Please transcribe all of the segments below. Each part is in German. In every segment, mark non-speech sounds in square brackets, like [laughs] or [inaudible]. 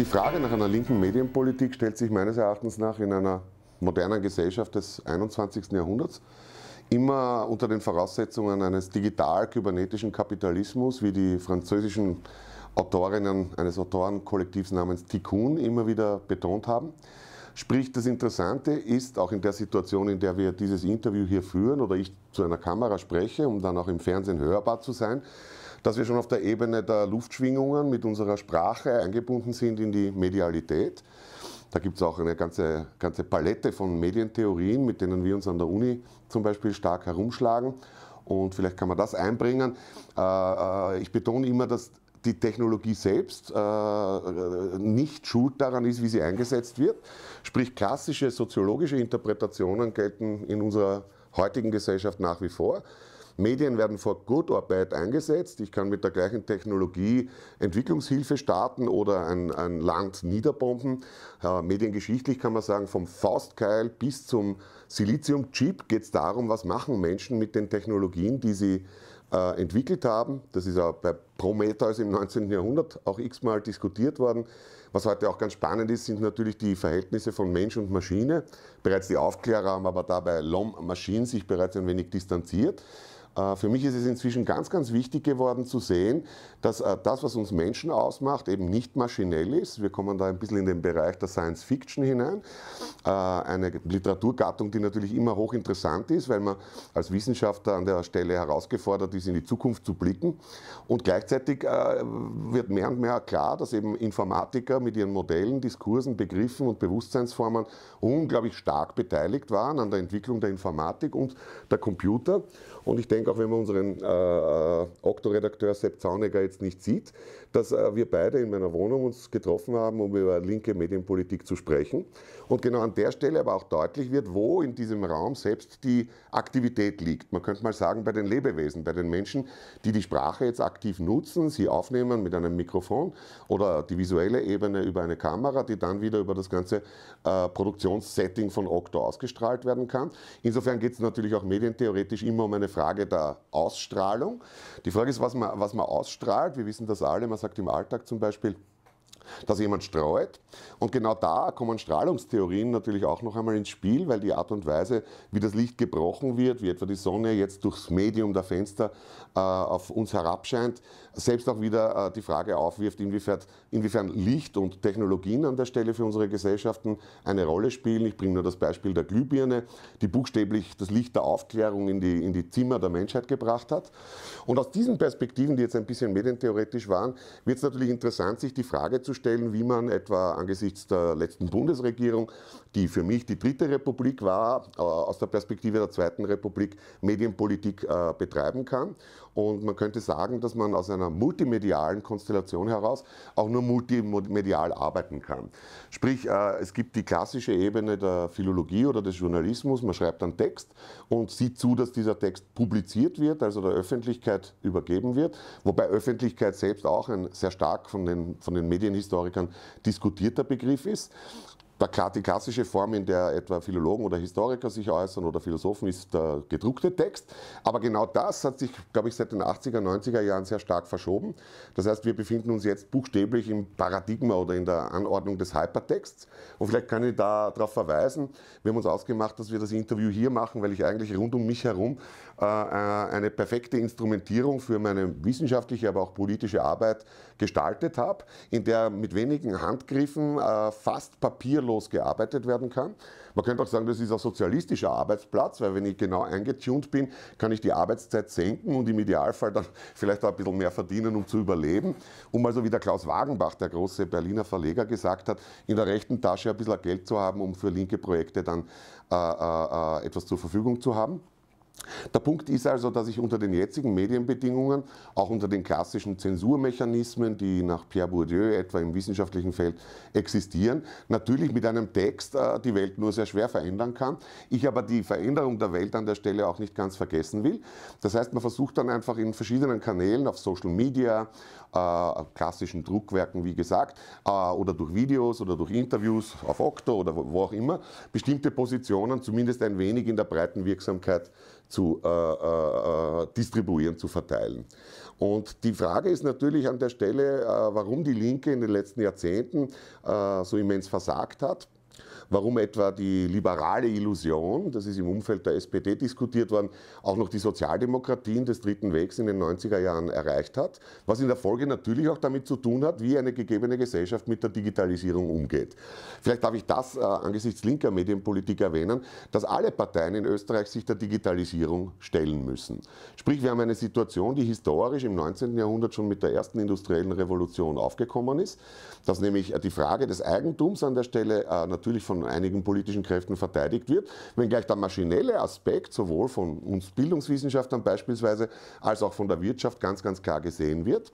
die Frage nach einer linken Medienpolitik stellt sich meines Erachtens nach in einer modernen Gesellschaft des 21. Jahrhunderts immer unter den Voraussetzungen eines digital-kybernetischen Kapitalismus, wie die französischen Autorinnen eines Autorenkollektivs namens Tikkun immer wieder betont haben. Sprich, das Interessante ist, auch in der Situation, in der wir dieses Interview hier führen oder ich zu einer Kamera spreche, um dann auch im Fernsehen hörbar zu sein, dass wir schon auf der Ebene der Luftschwingungen mit unserer Sprache eingebunden sind in die Medialität. Da gibt es auch eine ganze, ganze Palette von Medientheorien, mit denen wir uns an der Uni zum Beispiel stark herumschlagen. Und vielleicht kann man das einbringen. Äh, äh, ich betone immer, dass die Technologie selbst äh, nicht schuld daran ist, wie sie eingesetzt wird. Sprich, klassische soziologische Interpretationen gelten in unserer heutigen Gesellschaft nach wie vor. Medien werden vor Good or Bad eingesetzt. Ich kann mit der gleichen Technologie Entwicklungshilfe starten oder ein, ein Land niederbomben. Äh, mediengeschichtlich kann man sagen, vom Faustkeil bis zum Silizium-Chip geht es darum, was machen Menschen mit den Technologien, die sie äh, entwickelt haben. Das ist auch bei Prometheus im 19. Jahrhundert auch x-mal diskutiert worden. Was heute auch ganz spannend ist, sind natürlich die Verhältnisse von Mensch und Maschine. Bereits die Aufklärer haben aber dabei Lom Machine sich bereits ein wenig distanziert. Äh, für mich ist es inzwischen ganz, ganz wichtig geworden zu sehen, dass äh, das, was uns Menschen ausmacht, eben nicht maschinell ist. Wir kommen da ein bisschen in den Bereich der Science Fiction hinein. Äh, eine Literaturgattung, die natürlich immer hochinteressant ist, weil man als Wissenschaftler an der Stelle herausgefordert ist, in die Zukunft zu blicken. Und gleichzeitig wird mehr und mehr klar, dass eben Informatiker mit ihren Modellen, Diskursen, Begriffen und Bewusstseinsformen unglaublich stark beteiligt waren an der Entwicklung der Informatik und der Computer. Und ich denke, auch wenn man unseren äh, äh Okto-Redakteur Sepp Zaunegger jetzt nicht sieht, dass äh, wir beide in meiner Wohnung uns getroffen haben, um über linke Medienpolitik zu sprechen. Und genau an der Stelle aber auch deutlich wird, wo in diesem Raum selbst die Aktivität liegt. Man könnte mal sagen, bei den Lebewesen, bei den Menschen, die die Sprache jetzt aktiv nutzen, sie aufnehmen mit einem Mikrofon oder die visuelle Ebene über eine Kamera, die dann wieder über das ganze äh, Produktionssetting von Okto ausgestrahlt werden kann. Insofern geht es natürlich auch medientheoretisch immer um eine Frage der Ausstrahlung. Die Frage ist, was man, was man ausstrahlt. Wir wissen das alle. Man sagt im Alltag zum Beispiel, dass jemand streut. Und genau da kommen Strahlungstheorien natürlich auch noch einmal ins Spiel, weil die Art und Weise, wie das Licht gebrochen wird, wie etwa die Sonne jetzt durchs Medium der Fenster äh, auf uns herabscheint, selbst auch wieder äh, die Frage aufwirft, inwiefern, inwiefern Licht und Technologien an der Stelle für unsere Gesellschaften eine Rolle spielen. Ich bringe nur das Beispiel der Glühbirne, die buchstäblich das Licht der Aufklärung in die, in die Zimmer der Menschheit gebracht hat. Und aus diesen Perspektiven, die jetzt ein bisschen medientheoretisch waren, wird es natürlich interessant, sich die Frage zu stellen, stellen, wie man etwa angesichts der letzten Bundesregierung, die für mich die dritte Republik war, äh, aus der Perspektive der zweiten Republik Medienpolitik äh, betreiben kann. Und man könnte sagen, dass man aus einer multimedialen Konstellation heraus auch nur multimedial arbeiten kann. Sprich, äh, es gibt die klassische Ebene der Philologie oder des Journalismus. Man schreibt einen Text und sieht zu, dass dieser Text publiziert wird, also der Öffentlichkeit übergeben wird. Wobei Öffentlichkeit selbst auch ein sehr stark von den, von den Medien Historikern diskutierter Begriff ist. Die klassische Form, in der etwa Philologen oder Historiker sich äußern oder Philosophen, ist der gedruckte Text. Aber genau das hat sich, glaube ich, seit den 80er, 90er Jahren sehr stark verschoben. Das heißt, wir befinden uns jetzt buchstäblich im Paradigma oder in der Anordnung des Hypertexts. Und vielleicht kann ich darauf verweisen, wir haben uns ausgemacht, dass wir das Interview hier machen, weil ich eigentlich rund um mich herum äh, äh, eine perfekte Instrumentierung für meine wissenschaftliche, aber auch politische Arbeit gestaltet habe, in der mit wenigen Handgriffen äh, fast papierlos gearbeitet werden kann. Man könnte auch sagen, das ist ein sozialistischer Arbeitsplatz, weil wenn ich genau eingetunt bin, kann ich die Arbeitszeit senken und im Idealfall dann [laughs] vielleicht auch ein bisschen mehr verdienen, um zu überleben. Um also wie der Klaus Wagenbach, der große Berliner Verleger, gesagt hat, in der rechten Tasche ein bisschen Geld zu haben, um für linke Projekte dann äh, äh, etwas zur Verfügung zu haben. Der Punkt ist also, dass ich unter den jetzigen Medienbedingungen, auch unter den klassischen Zensurmechanismen, die nach Pierre Bourdieu etwa im wissenschaftlichen Feld existieren, natürlich mit einem Text äh, die Welt nur sehr schwer verändern kann. Ich aber die Veränderung der Welt an der Stelle auch nicht ganz vergessen will. Das heißt, man versucht dann einfach in verschiedenen Kanälen, auf Social Media, äh, klassischen Druckwerken, wie gesagt, äh, oder durch Videos oder durch Interviews auf Okto oder wo auch immer, bestimmte Positionen zumindest ein wenig in der breiten Wirksamkeit zu äh, äh, äh, distribuieren, zu verteilen. Und die Frage ist natürlich an der Stelle, äh, warum die Linke in den letzten Jahrzehnten äh, so immens versagt hat warum etwa die liberale Illusion, das ist im Umfeld der SPD diskutiert worden, auch noch die Sozialdemokratien des Dritten Wegs in den 90er Jahren erreicht hat, was in der Folge natürlich auch damit zu tun hat, wie eine gegebene Gesellschaft mit der Digitalisierung umgeht. Vielleicht darf ich das äh, angesichts linker Medienpolitik erwähnen, dass alle Parteien in Österreich sich der Digitalisierung stellen müssen. Sprich, wir haben eine Situation, die historisch im 19. Jahrhundert schon mit der ersten industriellen Revolution aufgekommen ist, dass nämlich äh, die Frage des Eigentums an der Stelle äh, natürlich von einigen politischen Kräften verteidigt wird, wenngleich der maschinelle Aspekt sowohl von uns Bildungswissenschaftlern beispielsweise als auch von der Wirtschaft ganz, ganz klar gesehen wird.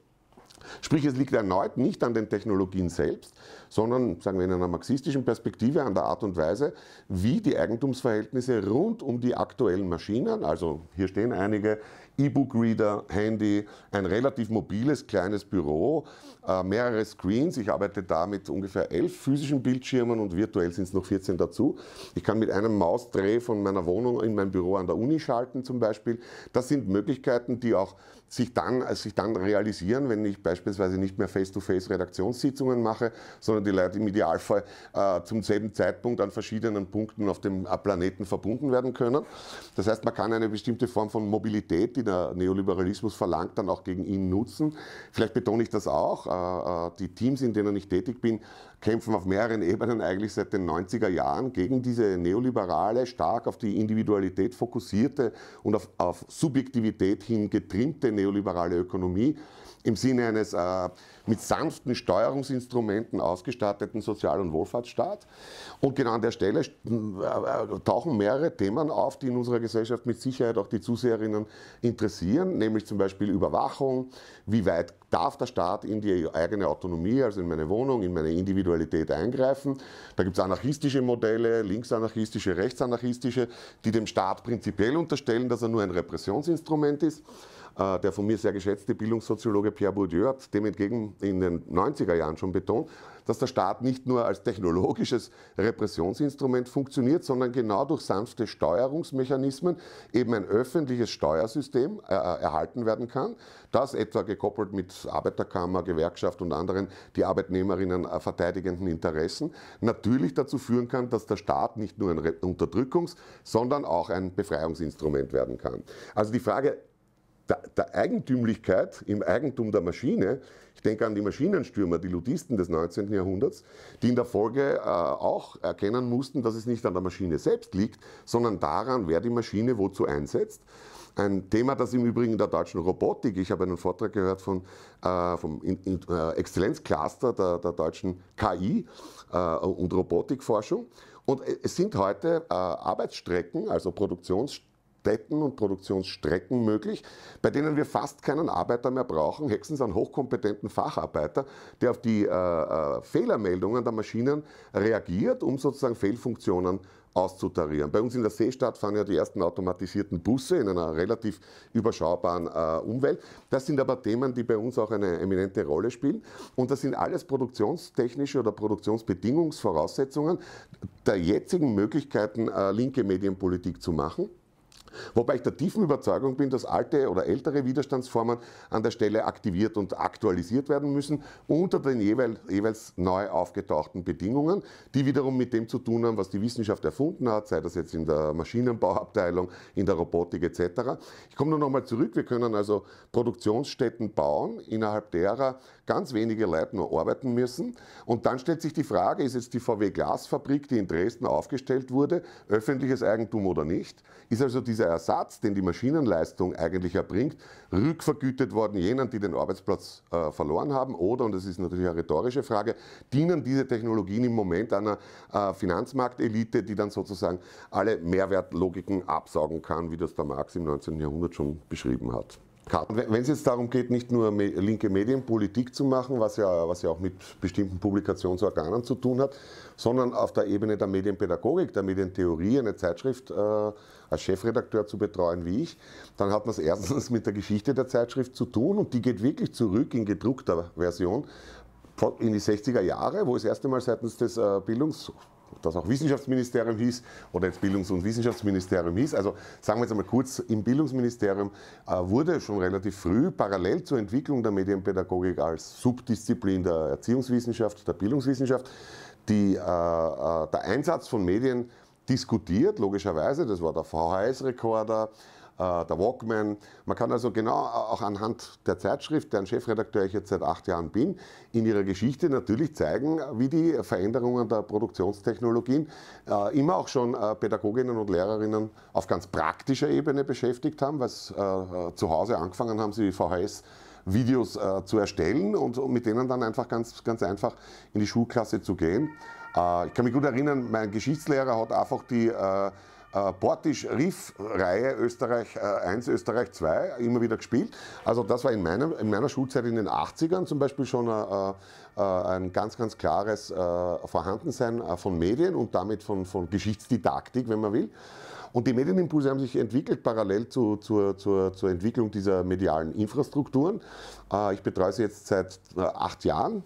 Sprich, es liegt erneut nicht an den Technologien selbst, sondern, sagen wir, in einer marxistischen Perspektive an der Art und Weise, wie die Eigentumsverhältnisse rund um die aktuellen Maschinen, also hier stehen einige, E-Book-Reader, Handy, ein relativ mobiles kleines Büro, äh, mehrere Screens. Ich arbeite da mit ungefähr elf physischen Bildschirmen und virtuell sind es noch 14 dazu. Ich kann mit einem Mausdreh von meiner Wohnung in mein Büro an der Uni schalten zum Beispiel. Das sind Möglichkeiten, die auch sich dann, also sich dann realisieren, wenn ich beispielsweise nicht mehr face-to-face Redaktionssitzungen mache, sondern die Leute im Idealfall äh, zum selben Zeitpunkt an verschiedenen Punkten auf dem äh, Planeten verbunden werden können. Das heißt, man kann eine bestimmte Form von Mobilität, die der Neoliberalismus verlangt, dann auch gegen ihn nutzen. Vielleicht betone ich das auch. Äh, äh die Teams, in denen ich tätig bin, kämpfen auf mehreren Ebenen eigentlich seit den 90er Jahren gegen diese neoliberale, stark auf die Individualität fokussierte und auf, auf Subjektivität hin getrimmte neoliberale Ökonomie, im Sinne eines äh, mit sanften Steuerungsinstrumenten ausgestatteten Sozial- und Wohlfahrtsstaat. Und genau an der Stelle äh, äh, tauchen mehrere Themen auf, die in unserer Gesellschaft mit Sicherheit auch die Zuseherinnen interessieren, nämlich zum Beispiel Überwachung, wie weit darf der Staat in die eigene Autonomie, also in meine Wohnung, in meine Individualität eingreifen. Da gibt es anarchistische Modelle, linksanarchistische, rechtsanarchistische, die dem Staat prinzipiell unterstellen, dass er nur ein Repressionsinstrument ist. Äh, der von mir sehr geschätzte Bildungssoziologe Pierre Bourdieu hat dem entgegen in den 90er Jahren schon betont, dass der Staat nicht nur als technologisches Repressionsinstrument funktioniert, sondern genau durch sanfte Steuerungsmechanismen eben ein öffentliches Steuersystem äh, äh erhalten werden kann, das etwa gekoppelt mit Arbeiterkammer, Gewerkschaft und anderen die Arbeitnehmerinnen äh, verteidigenden Interessen natürlich dazu führen kann, dass der Staat nicht nur ein Unterdrückungs-, sondern auch ein Befreiungsinstrument werden kann. Also die Frage, der, Eigentümlichkeit im Eigentum der Maschine, ich denke an die Maschinenstürmer, die Ludisten des 19. Jahrhunderts, die in der Folge äh, auch erkennen mussten, dass es nicht an der Maschine selbst liegt, sondern daran, wer die Maschine wozu einsetzt. Ein Thema, das im Übrigen der deutschen Robotik, ich habe einen Vortrag gehört von, äh, vom äh, Exzellenzcluster der, der, deutschen KI äh, und Robotikforschung. Und äh, es sind heute äh, Arbeitsstrecken, also Produktionsstrecken, Produktionsstätten und Produktionsstrecken möglich, bei denen wir fast keinen Arbeiter mehr brauchen, höchstens einen hochkompetenten Facharbeiter, der auf die äh, äh, Fehlermeldungen der Maschinen reagiert, um sozusagen Fehlfunktionen auszutarieren. Bei uns in der Seestadt fahren ja die ersten automatisierten Busse in einer relativ überschaubaren äh, Umwelt. Das sind aber Themen, die bei uns auch eine eminente Rolle spielen. Und das sind alles produktionstechnische oder Produktionsbedingungsvoraussetzungen der jetzigen Möglichkeiten, äh, linke Medienpolitik zu machen. Wobei ich der tiefen Überzeugung bin, dass alte oder ältere Widerstandsformen an der Stelle aktiviert und aktualisiert werden müssen unter den jeweils, jeweils neu aufgetauchten Bedingungen, die wiederum mit dem zu tun haben, was die Wissenschaft erfunden hat, sei das jetzt in der Maschinenbauabteilung, in der Robotik etc. Ich komme nur nochmal zurück, wir können also Produktionsstätten bauen, innerhalb derer ganz wenige Leute nur arbeiten müssen. Und dann stellt sich die Frage, ist jetzt die VW Glasfabrik, die in Dresden aufgestellt wurde, öffentliches Eigentum oder nicht? Ist also diese dieser Ersatz, den die Maschinenleistung eigentlich erbringt, rückvergütet worden jenen, die den Arbeitsplatz äh, verloren haben? Oder, und das ist natürlich eine rhetorische Frage, dienen diese Technologien im Moment einer äh, Finanzmarktelite, die dann sozusagen alle Mehrwertlogiken absaugen kann, wie das der Marx im 19. Jahrhundert schon beschrieben hat? Wenn es jetzt darum geht, nicht nur linke Medienpolitik zu machen, was ja, was ja auch mit bestimmten Publikationsorganen zu tun hat, sondern auf der Ebene der Medienpädagogik, der Medientheorie eine Zeitschrift äh, als Chefredakteur zu betreuen wie ich, dann hat man es erstens mit der Geschichte der Zeitschrift zu tun und die geht wirklich zurück in gedruckter Version in die 60er Jahre, wo es erst einmal seitens des äh, Bildungs das auch Wissenschaftsministerium hieß oder jetzt Bildungs- und Wissenschaftsministerium hieß. Also sagen wir jetzt einmal kurz, im Bildungsministerium äh, wurde schon relativ früh parallel zur Entwicklung der Medienpädagogik als Subdisziplin der Erziehungswissenschaft, der Bildungswissenschaft, die, äh, äh der Einsatz von Medien diskutiert, logischerweise. Das war der VHS-Rekorder, äh, der Walkman. Man kann also genau äh, auch anhand der Zeitschrift, deren Chefredakteur ich jetzt seit acht Jahren bin, in ihrer Geschichte natürlich zeigen, wie die Veränderungen der Produktionstechnologien äh, immer auch schon Pädagoginnen und Lehrerinnen auf ganz praktischer Ebene beschäftigt haben, weil sie zu Hause angefangen haben, sie VHS Videos äh, zu erstellen und, und, mit denen dann einfach ganz, ganz einfach in die Schulklasse zu gehen. Äh, ich kann mich gut erinnern, mein Geschichtslehrer hat einfach die äh äh, Portisch-Riff-Reihe Österreich äh, 1, Österreich 2 immer wieder gespielt. Also das war in, meinem, in meiner Schulzeit in den 80ern zum Beispiel schon äh, äh, ein ganz, ganz klares äh, Vorhandensein von Medien und damit von, von Geschichtsdidaktik, wenn man will. Und die Medienimpulse haben sich entwickelt parallel zu, zu, zu, zur Entwicklung dieser medialen Infrastrukturen. Ich betreue sie jetzt seit acht Jahren.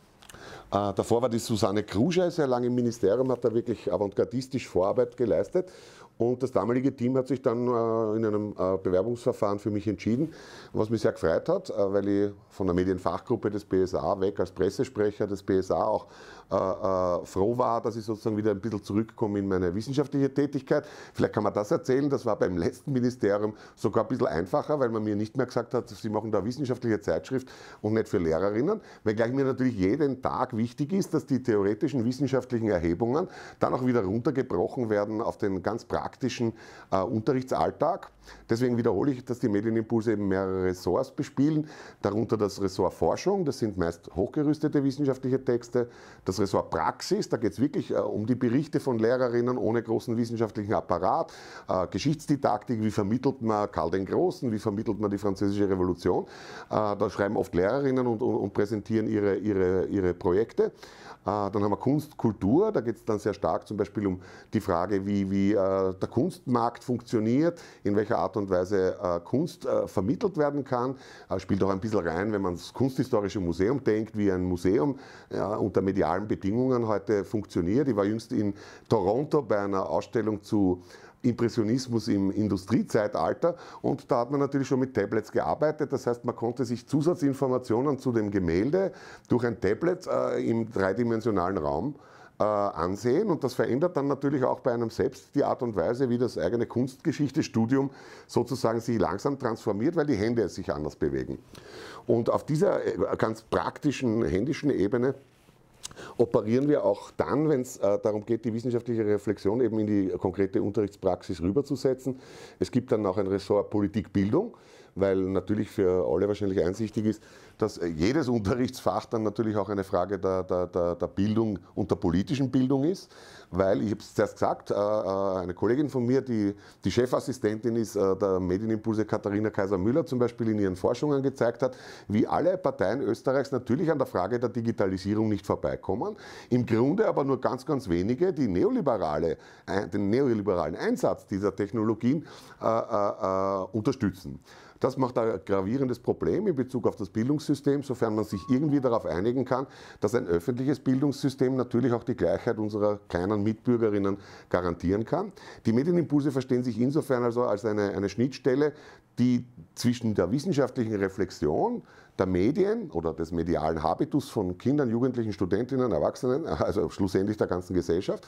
Davor war die Susanne Krusche sehr lange im Ministerium, hat da wirklich avantgardistisch Vorarbeit geleistet. Und das damalige Team hat sich dann äh, in einem äh, Bewerbungsverfahren für mich entschieden, was mich sehr gefreut hat, äh, weil ich von der Medienfachgruppe des BSA weg als Pressesprecher des BSA auch äh, äh, froh war, dass ich sozusagen wieder ein bisschen zurückkomme in meine wissenschaftliche Tätigkeit. Vielleicht kann man das erzählen, das war beim letzten Ministerium sogar ein bisschen einfacher, weil man mir nicht mehr gesagt hat, Sie machen da wissenschaftliche Zeitschrift und nicht für Lehrerinnen, wenngleich mir natürlich jeden Tag wichtig ist, dass die theoretischen wissenschaftlichen Erhebungen dann auch wieder runtergebrochen werden auf den ganz praktischen äh, Unterrichtsalltag. Deswegen wiederhole ich, dass die Medienimpulse eben mehrere Ressorts bespielen, darunter das Ressort Forschung, das sind meist hochgerüstete wissenschaftliche Texte, das Ressort Praxis, da geht es wirklich äh, um die Berichte von Lehrerinnen ohne großen wissenschaftlichen Apparat, äh, Geschichtsdidaktik, wie vermittelt man Karl den Großen, wie vermittelt man die französische Revolution. Äh, da schreiben oft Lehrerinnen und, und, und präsentieren ihre, ihre, ihre Projekte. Äh, dann haben wir Kunst, Kultur, da geht es dann sehr stark zum Beispiel um die Frage, wie, wie äh, der Kunstmarkt funktioniert, in welcher Art und Weise Kunst vermittelt werden kann. Spielt auch ein bisschen rein, wenn man das Kunsthistorische Museum denkt, wie ein Museum unter medialem Bedingungen heute funktioniert. Ich war jüngst in Toronto bei einer Ausstellung zu Impressionismus im Industriezeitalter und da hat man natürlich schon mit Tablets gearbeitet. Das heißt, man konnte sich Zusatzinformationen zu dem Gemälde durch ein Tablet äh, im dreidimensionalen Raum äh, ansehen und das verändert dann natürlich auch bei einem selbst die Art und Weise, wie das eigene Kunstgeschichte-Studium sozusagen sich langsam transformiert, weil die Hände sich anders bewegen. Und auf dieser äh, ganz praktischen händischen Ebene operieren wir auch dann, wenn es äh, darum geht, die wissenschaftliche Reflexion eben in die konkrete Unterrichtspraxis rüberzusetzen. Es gibt dann auch ein Ressort Politikbildung weil natürlich für alle wahrscheinlich einsichtig ist, dass äh, jedes Unterrichtsfach dann natürlich auch eine Frage der, der, der, der Bildung und der politischen Bildung ist, weil, ich habe es zuerst gesagt, äh, äh, eine Kollegin von mir, die, die Chefassistentin ist der Medienimpulse Katharina Kaiser-Müller zum Beispiel in ihren Forschungen gezeigt hat, wie alle Parteien Österreichs natürlich an der Frage der Digitalisierung nicht vorbeikommen, im Grunde aber nur ganz, ganz wenige die neoliberale, den neoliberalen Einsatz dieser Technologien äh, äh, unterstützen. Das macht ein gravierendes Problem in Bezug auf das Bildungssystem, sofern man sich irgendwie darauf einigen kann, dass ein öffentliches Bildungssystem natürlich auch die Gleichheit unserer kleinen Mitbürgerinnen garantieren kann. Die Medienimpulse verstehen sich insofern also als eine, eine Schnittstelle, die zwischen der wissenschaftlichen Reflexion der Medien oder des medialen Habitus von Kindern, Jugendlichen, Studentinnen, Erwachsenen, [laughs] also schlussendlich der ganzen Gesellschaft,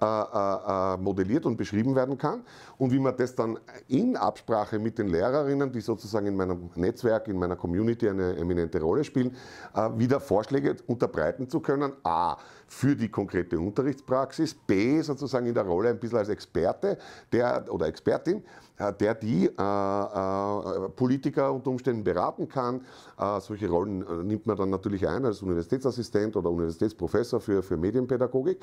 äh, äh, äh, modelliert und beschrieben werden kann. Und wie man das dann in Absprache mit den Lehrerinnen, die sozusagen in meinem Netzwerk, in meiner Community eine eminente Rolle spielen, äh, wieder Vorschläge unterbreiten zu können. A, für die konkrete Unterrichtspraxis, B sozusagen in der Rolle ein bisschen als Experte der, oder Expertin, äh, der die äh, äh, Politiker unter Umständen beraten kann. Äh, solche Rollen äh, nimmt man dann natürlich ein als Universitätsassistent oder Universitätsprofessor für, für Medienpädagogik.